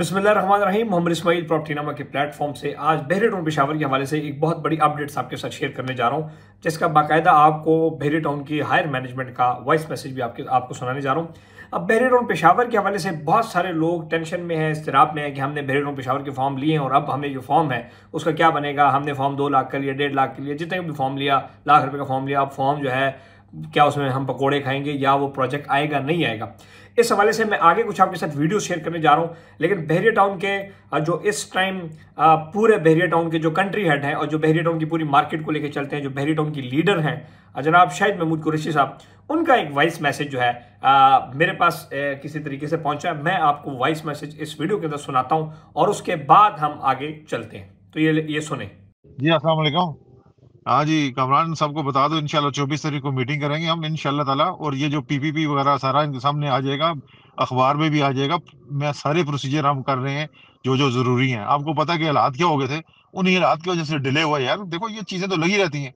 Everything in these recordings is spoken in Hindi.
बिस्मिल्लाम मोहम्मद इसमाइल प्रॉपर्टी नामा के प्लेटफॉर्म से आज बहरे टाउन पेशावर के हवाले से एक बहुत बड़ी अपडेट्स आपके साथ शेयर करने जा रहा हूँ जिसका बाकायदा आपको बहरे टाउन की हायर मैनेजमेंट का वॉइस मैसेज भी आपके आपको सुनाने जा रहा हूँ अब बहरे टाउन पेशावर के हवाले से बहुत सारे लोग टेंशन में हैं इसराब में है कि हमने बहरे टाउन पेशावर के फॉर्म लिए हैं और अब हमें जो फॉर्म है उसका क्या बनेगा हमने फॉर्म दो लाख का लिया डेढ़ लाख के लिए जितने भी फॉर्म लिया लाख रुपये का फॉर्म लिया अब फॉर्म जो है क्या उसमें हम पकोड़े खाएंगे या वो प्रोजेक्ट आएगा नहीं आएगा इस हवाले से मैं आगे कुछ आपके साथ वीडियो शेयर करने जा रहा हूँ लेकिन बहरिया टाउन के जो इस टाइम पूरे बहरिया टाउन के जो कंट्री हेड हैं और जो बहरिया टाउन की पूरी मार्केट को लेकर चलते हैं जो बहरिया टाउन की लीडर हैं जनाब शाहिद महमूद कुरेशी साहब उनका एक वॉइस मैसेज जो है आ, मेरे पास ए, किसी तरीके से पहुंचा मैं आपको वॉइस मैसेज इस वीडियो के अंदर सुनाता हूँ और उसके बाद हम आगे चलते हैं तो ये ये सुने जी असल हाँ जी कमरान सबको बता दो इनशाला चौबीस तारीख को मीटिंग करेंगे हम इनशाला ताला और ये जो पीपीपी वगैरह सारा इनके सामने आ जाएगा अखबार में भी आ जाएगा मैं सारे प्रोसीजर हम कर रहे हैं जो जो जरूरी हैं आपको पता कि हालात क्या हो गए थे उन्हीं हालात की वजह से डिले हुआ यार देखो ये चीज़ें तो लगी रहती हैं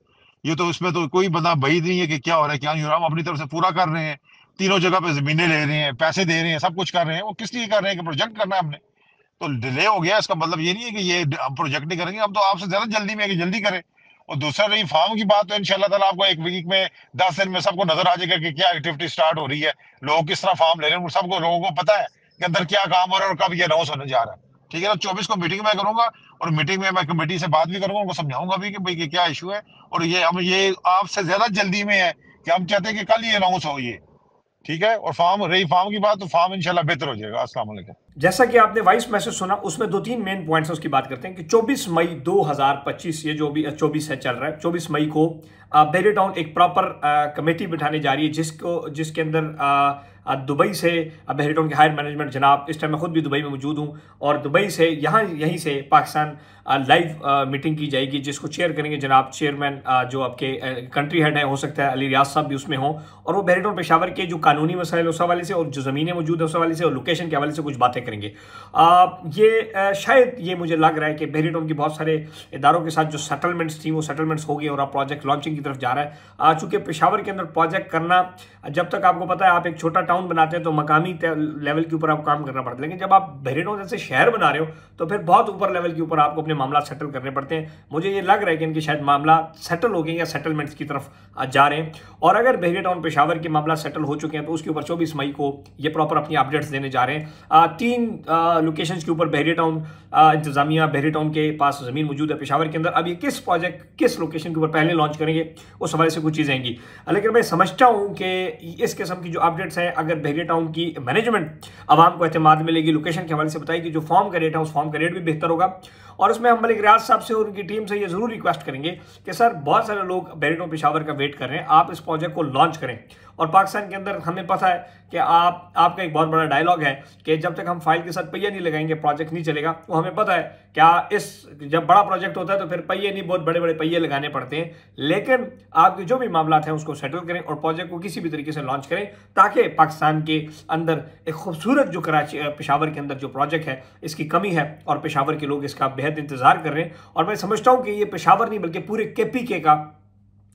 ये तो इसमें तो कोई बंदा बही नहीं है कि क्या हो रहा है क्या नहीं हो रहा हम अपनी तरफ से पूरा कर रहे हैं तीनों जगह पे जमीने ले रहे हैं पैसे दे रहे हैं सब कुछ कर रहे हैं वो किस लिए कर रहे हैं कि प्रोजेक्ट करना है हमने तो डिले हो गया इसका मतलब ये नहीं है कि ये हम प्रोजेक्ट नहीं करेंगे हम तो आपसे ज़्यादा जल्दी में कि जल्दी करें और दूसरा रही फार्म की बात तो इनशाला आपको एक वीक में दस दिन में सबको नजर आ जाएगा कि क्या एक्टिविटी स्टार्ट हो रही है लोग किस तरह फार्म ले रहे हैं सबको लोगों को पता है कि अंदर क्या काम हो रहा है और कब ये अनाउंस होने जा रहा है ठीक है तो चौबीस को मीटिंग में करूंगा और मीटिंग में मैं कमेटी से बात भी करूंगा उनको समझाऊंगा भी कि भाई क्या इशू है और ये हम ये आपसे ज्यादा जल्दी में है कि हम चाहते हैं कि कल ये अनाउंस हो ये ठीक है और फार्म रही फार्म की बात तो फार्म इंशाल्लाह बेहतर हो जाएगा अस्सलाम जैसा कि आपने वाइस मैसेज सुना उसमें दो तीन मेन पॉइंट्स उसकी बात करते हैं कि 24 मई 2025 ये जो भी 24 है चल रहा है 24 मई को बेरी टाउन एक प्रॉपर कमेटी बिठाने जा रही है जिसको जिसके अंदर दुबई से हेरिटोन के हायर मैनेजमेंट जनाब इस टाइम मैं खुद भी दुबई में मौजूद हूँ और दुबई से यहाँ यहीं से पाकिस्तान लाइव मीटिंग की जाएगी जिसको चेयर करेंगे जनाब चेयरमैन जो आपके कंट्री हेड हैं हो सकता है अली रियाज साहब भी उसमें हों और वो बहरीटोन पेशावर के जो कानूनी मसाइल उस हवाले से और जो ज़मीनें मौजूद हैं उस हवाले से और लोकेशन के हवाले से कुछ बातें करेंगे आ, ये आ, शायद ये मुझे लग रहा है कि बहरीटोन की बहुत सारे इदारों के साथ जो सेटलमेंट्स थी वो सेटलमेंट्स हो गए और आप प्रोजेक्ट लॉन्चिंग की तरफ जा रहा है चूँकि पेशावर के अंदर प्रोजेक्ट करना जब तक आपको पता है आप एक छोटा टाउन टाउन बनाते हैं तो मकामी लेवल के ऊपर आपको काम करना पड़ता है लेकिन जब आप बहरीनों जैसे शहर बना रहे हो तो फिर बहुत ऊपर लेवल के ऊपर आपको अपने मामला सेटल करने पड़ते हैं मुझे ये लग रहा है कि इनके शायद मामला सेटल हो गए या सेटलमेंट्स की तरफ जा रहे हैं और अगर बहरे टाउन पेशावर के मामला सेटल हो चुके हैं तो उसके ऊपर चौबीस मई को ये प्रॉपर अपनी अपडेट्स देने जा रहे हैं तीन लोकेशन के ऊपर बहरे टाउन इंतजामिया बहरे टाउन के पास ज़मीन मौजूद है पेशावर के अंदर अब ये किस प्रोजेक्ट किस लोकेशन के ऊपर पहले लॉन्च करेंगे उस हवाले से कुछ चीज़ें आएंगी लेकिन मैं समझता हूँ कि इस किस्म की जो अपडेट्स हैं अगर बहरिया टाउन की मैनेजमेंट आवाम को अहतमाद मिलेगी लोकेशन के हवाले से बताएगी जो फॉर्म का रेट है उस फॉर्म का रेट भी बेहतर होगा और उसमें हम मलिक रियाज साहब से और उनकी टीम से ये ज़रूर रिक्वेस्ट करेंगे कि सर बहुत सारे लोग बहरिया टाउन पेशावर का वेट कर रहे हैं आप इस प्रोजेक्ट को लॉन्च करें और पाकिस्तान के अंदर हमें पता है कि आप आपका एक बहुत बड़ा डायलॉग है कि जब तक हम फाइल के साथ पहिया नहीं लगाएंगे प्रोजेक्ट नहीं चलेगा तो हमें पता है क्या इस जब बड़ा प्रोजेक्ट होता है तो फिर पहिए नहीं बहुत बड़े बड़े पहिए लगाने पड़ते हैं लेकिन आपके जो भी मामला हैं उसको सेटल करें और प्रोजेक्ट को किसी भी तरीके से लॉन्च करें ताकि पाकिस्तान के अंदर एक खूबसूरत जो कराची पेशावर के अंदर जो प्रोजेक्ट है इसकी कमी है और पेशावर के लोग इसका बेहद इंतज़ार कर रहे हैं और मैं समझता हूँ कि ये पेशावर नहीं बल्कि पूरे के का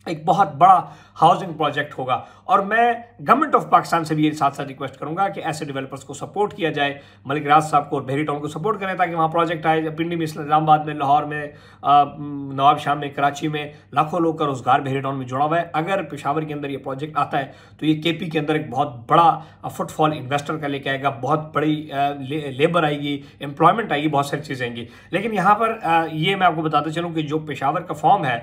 एक बहुत बड़ा हाउसिंग प्रोजेक्ट होगा और मैं गवर्नमेंट ऑफ पाकिस्तान से भी ये साथ साथ रिक्वेस्ट करूंगा कि ऐसे डेवलपर्स को सपोर्ट किया जाए मलिक राज साहब को और भेरी टाउन को सपोर्ट करें ताकि वहाँ प्रोजेक्ट आए पिंडी में इस्लामाबाद में लाहौर में नवाब शाह में कराची में लाखों लोग का रोज़गार भेरी टाउन में जुड़ा हुआ है अगर पेशावर के अंदर ये प्रोजेक्ट आता है तो ये के पी के अंदर एक बहुत बड़ा फुटफॉल इन्वेस्टर का लेके आएगा बहुत बड़ी लेबर आएगी एम्प्लॉयमेंट आएगी बहुत सारी चीज़ें आएंगी लेकिन यहाँ पर ये मैं आपको बताता चलूँ कि जो पेशावर का फॉर्म है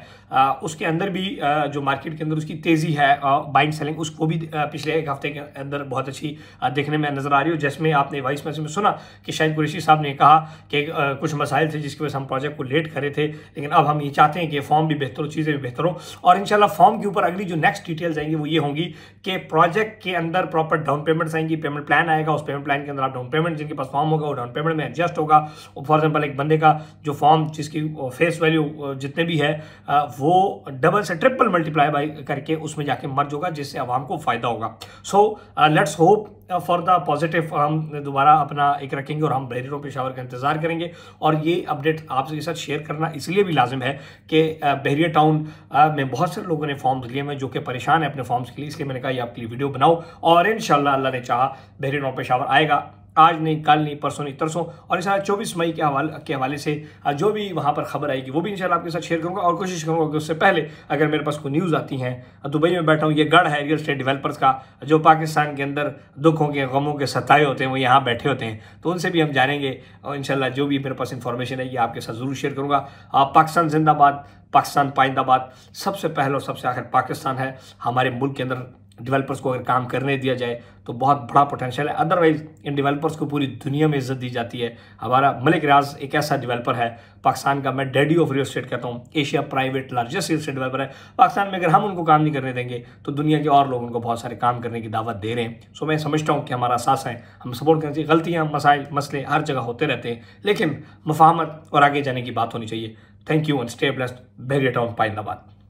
उसके अंदर भी जो मार्केट के अंदर उसकी तेज़ी है बाइंग सेलिंग उसको भी पिछले एक हफ्ते के अंदर बहुत अच्छी देखने में नज़र आ रही हो जिसमें आपने वॉइस मैसेज में सुना कि शायद कुरेशी साहब ने कहा कि कुछ मसाइल थे जिसकी वजह से हम प्रोजेक्ट को लेट करे थे लेकिन अब हम ये चाहते हैं कि फॉर्म भी बेहतर हो चीज़ें भी बेहतर हो और इन फॉर्म के ऊपर अगली जो नेक्स्ट डिटेल्स आएंगी वो ये होंगी कि प्रोजेक्ट के अंदर प्रॉपर डाउन पेमेंट्स आएंगी पेमेंट प्लान आएगा उस पेमेंट प्लान के अंदर आप डाउन पेमेंट जिनके पास फॉर्म होगा वो डाउन पेमेंट में एडजस्ट होगा फॉर एग्जाम्पल एक बंदे का जो फॉर्म जिसकी फेस वैल्यू जितने भी है वो डबल से ट्रिपल ट्रिपल मल्टीप्लाई बाई करके उसमें जाके मर्ज होगा जिससे आवाम को फ़ायदा होगा so let's hope for the positive हम दोबारा अपना एक रखेंगे और हम बहरीनों पेशावर का इंतज़ार करेंगे और ये अपडेट आपके साथ शेयर करना इसलिए भी लाजम है कि uh, बहरिया टाउन uh, में बहुत से लोगों ने फॉर्म्स लिए हैं जो कि परेशान है अपने फॉर्म्स के लिए इसलिए मैंने कहा ये आपके लिए वीडियो बनाओ और इन अल्लाह ने चाह बहरीन और पेशावर आएगा आज नहीं कल नहीं परसों नहीं तरसों और इन चौबीस मई के हवाले के हवाले से जो भी वहाँ पर खबर आएगी वो भी इंशाल्लाह आपके साथ शेयर करूँगा और कोशिश करूँगा कि उससे पहले अगर मेरे पास कोई न्यूज़ आती हैं दुबई में बैठा हूँ ये गढ़ है रियल स्टेट डेवलपर्स का जो पाकिस्तान के अंदर दुखों के गमों के सताए होते हैं वो यहाँ बैठे होते हैं तो उनसे भी हम जानेंगे और इन जो भी मेरे पास इन्फॉर्मेशन है ये आपके साथ ज़रूर शेयर करूँगा पाकिस्तान जिंदाबाद पाकिस्तान पाइंदाबाद सबसे पहले और सबसे आखिर पाकिस्तान है हमारे मुल्क के अंदर डेवलपर्स को अगर काम करने दिया जाए तो बहुत बड़ा पोटेंशियल है अदरवाइज इन डेवलपर्स को पूरी दुनिया में इज्जत दी जाती है हमारा मलिक रियाज एक ऐसा डेवलपर है पाकिस्तान का मैं डैडी ऑफ रियल स्टेट कहता हूँ Asia private largest real estate developer है पाकिस्तान में अगर हम उनको काम नहीं करने देंगे तो दुनिया के और लोग उनको बहुत सारे काम करने की दावत दे रहे हैं सो मैं समझता हूँ कि हमारा सास है हम सपोर्ट करना चाहिए गलतियाँ मसाइल मसले हर जगह होते रहते हैं लेकिन मफाहमत और आगे जाने की बात होनी चाहिए thank you and stay blessed Bahria town पाइंदाबाद